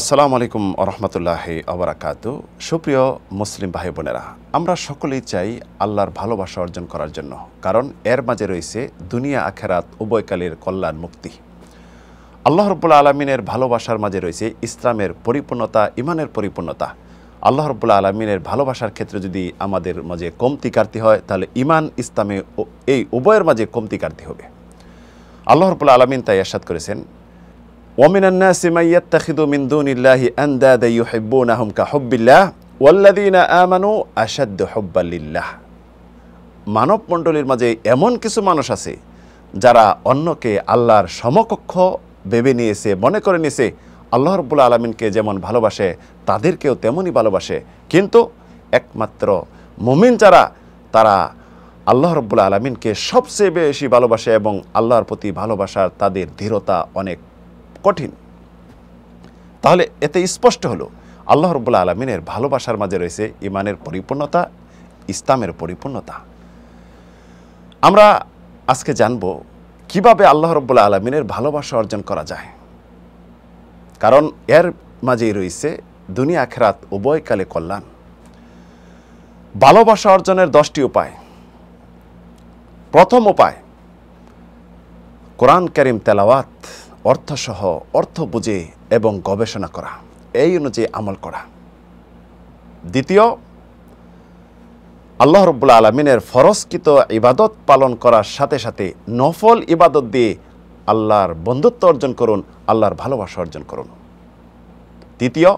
আসসালামু আলাইকুম রহমতুল্লাহ আবরাকাত সুপ্রিয় মুসলিম ভাই বোনেরা আমরা সকলেই চাই আল্লাহর ভালোবাসা অর্জন করার জন্য কারণ এর মাঝে রয়েছে দুনিয়া আখেরাত উভয়কালের কল্যাণ মুক্তি আল্লাহ রবুল্লা আলমিনের ভালোবাসার মাঝে রয়েছে ইসলামের পরিপূর্ণতা ইমানের পরিপূর্ণতা আল্লাহ রবুল্লা আলমিনের ভালোবাসার ক্ষেত্রে যদি আমাদের মাঝে কমতি কাটতে হয় তাহলে ইমান ইসলামে এই উভয়ের মাঝে কমতি কাটতে হবে আল্লাহ রব্বুল্লা আলমিন তাই এরশাদ করেছেন ومن الناس من يتخذ من دون الله أندادا يحبونهم كحب الله والذين آمنوا أشد حبا لله মানব মণ্ডলীর মাঝে এমন কিছু মানুষ আছে যারা অন্যকে আল্লাহর সমকক্ষ ভেবে নিয়েছে মনে করে নিয়েছে আল্লাহ রব্বুল আলমিনকে যেমন ভালোবাসে তাদেরকেও তেমনই ভালোবাসে কিন্তু একমাত্র মুমিন যারা তারা আল্লাহ রব্বুল আলমিনকে সবচেয়ে বেশি ভালোবাসে এবং আল্লাহর প্রতি ভালোবাসার তাদের দৃঢ়তা অনেক কঠিন তাহলে এতে স্পষ্ট হলো আল্লাহ রব্বুল্লা আলমিনের ভালোবাসার মাঝে রয়েছে ইমানের পরিপূর্ণতা ইসলামের পরিপূর্ণতা আমরা আজকে জানব কিভাবে আল্লাহ রব্বুল্লা আলমিনের ভালোবাসা অর্জন করা যায় কারণ এর মাঝেই রয়েছে দুনিয়া আখেরাত উভয়কালে কল্যাণ ভালোবাসা অর্জনের দশটি উপায় প্রথম উপায় কোরআন করিম তেলাওয়াত অর্থসহ অর্থ বুঝে এবং গবেষণা করা এই অনুযায়ী আমল করা দ্বিতীয় আল্লাহ রব্বুল্লা আলমিনের ফরজকৃত ইবাদত পালন করার সাথে সাথে নফল ইবাদত দিয়ে আল্লাহর বন্ধুত্ব অর্জন করুন আল্লাহর ভালোবাসা অর্জন করুন তৃতীয়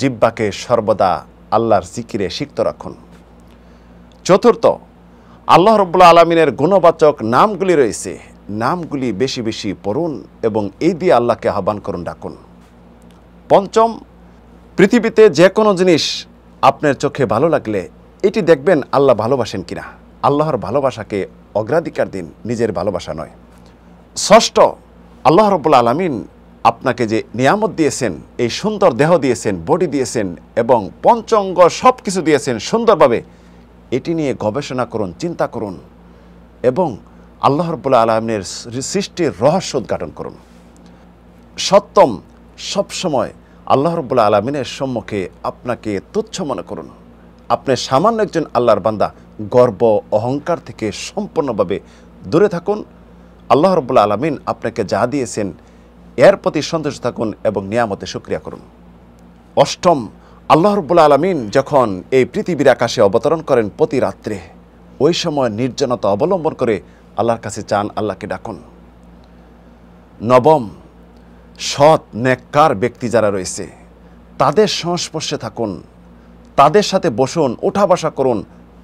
জিব্বাকে সর্বদা আল্লাহর জিকিরে সিক্ত রাখুন চতুর্থ আল্লাহ রব্বুল্লা আলমিনের গুণবাচক নামগুলি রয়েছে নামগুলি বেশি বেশি পড়ুন এবং এই দিয়ে আল্লাহকে আহ্বান করুন ডাকুন পঞ্চম পৃথিবীতে যে কোনো জিনিস আপনার চোখে ভালো লাগলে এটি দেখবেন আল্লাহ ভালোবাসেন কিনা আল্লাহর ভালোবাসাকে অগ্রাধিকার দিন নিজের ভালোবাসা নয় ষষ্ঠ আল্লাহ রব্বুল আলমিন আপনাকে যে নিয়ামত দিয়েছেন এই সুন্দর দেহ দিয়েছেন বডি দিয়েছেন এবং পঞ্চঙ্গ সব কিছু দিয়েছেন সুন্দরভাবে এটি নিয়ে গবেষণা করুন চিন্তা করুন এবং আল্লাহ রব্বুল্লা আলমের সৃষ্টির রহস্য উদ্ঘাটন করুন সপ্তম সবসময় আল্লাহ রব্বুল্লা আলমিনের সম্মুখে আপনাকে তুচ্ছ মনে করুন আপনি সামান্য একজন আল্লাহর বান্দা গর্ব অহংকার থেকে সম্পূর্ণভাবে দূরে থাকুন আল্লাহ রব্বুল্লা আলমিন আপনাকে যা দিয়েছেন এর প্রতি সন্তোষ থাকুন এবং নিয়ামতে সুক্রিয়া করুন অষ্টম আল্লাহ রব্বুল্লা আলমিন যখন এই পৃথিবীর আকাশে অবতরণ করেন প্রতি রাত্রে ওই সময় নির্জনতা অবলম্বন করে আল্লাহর কাছে চান আল্লাহকে ডাকুন নবম সৎ নেককার ব্যক্তি যারা রয়েছে তাদের সংস্পর্শে থাকুন তাদের সাথে বসুন ওঠা বসা করুন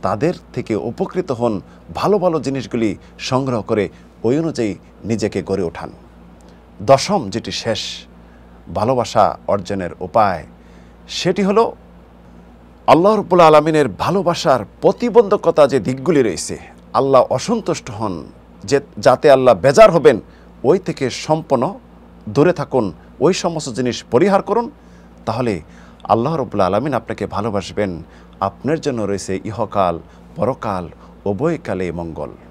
তাদের থেকে উপকৃত হন ভালো ভালো জিনিসগুলি সংগ্রহ করে ওই অনুযায়ী নিজেকে গড়ে ওঠান দশম যেটি শেষ ভালোবাসা অর্জনের উপায় সেটি হলো আল্লাহ রবুল আলমিনের ভালোবাসার প্রতিবন্ধকতা যে দিকগুলি রয়েছে আল্লাহ অসন্তুষ্ট হন যে যাতে আল্লাহ বেজার হবেন ওই থেকে সম্পন্ন দূরে থাকুন ওই সমস্ত জিনিস পরিহার করুন তাহলে আল্লাহ রবুল্লা আলমিন আপনাকে ভালোবাসবেন আপনার জন্য রয়েছে ইহকাল পরকাল উভয়কালে মঙ্গল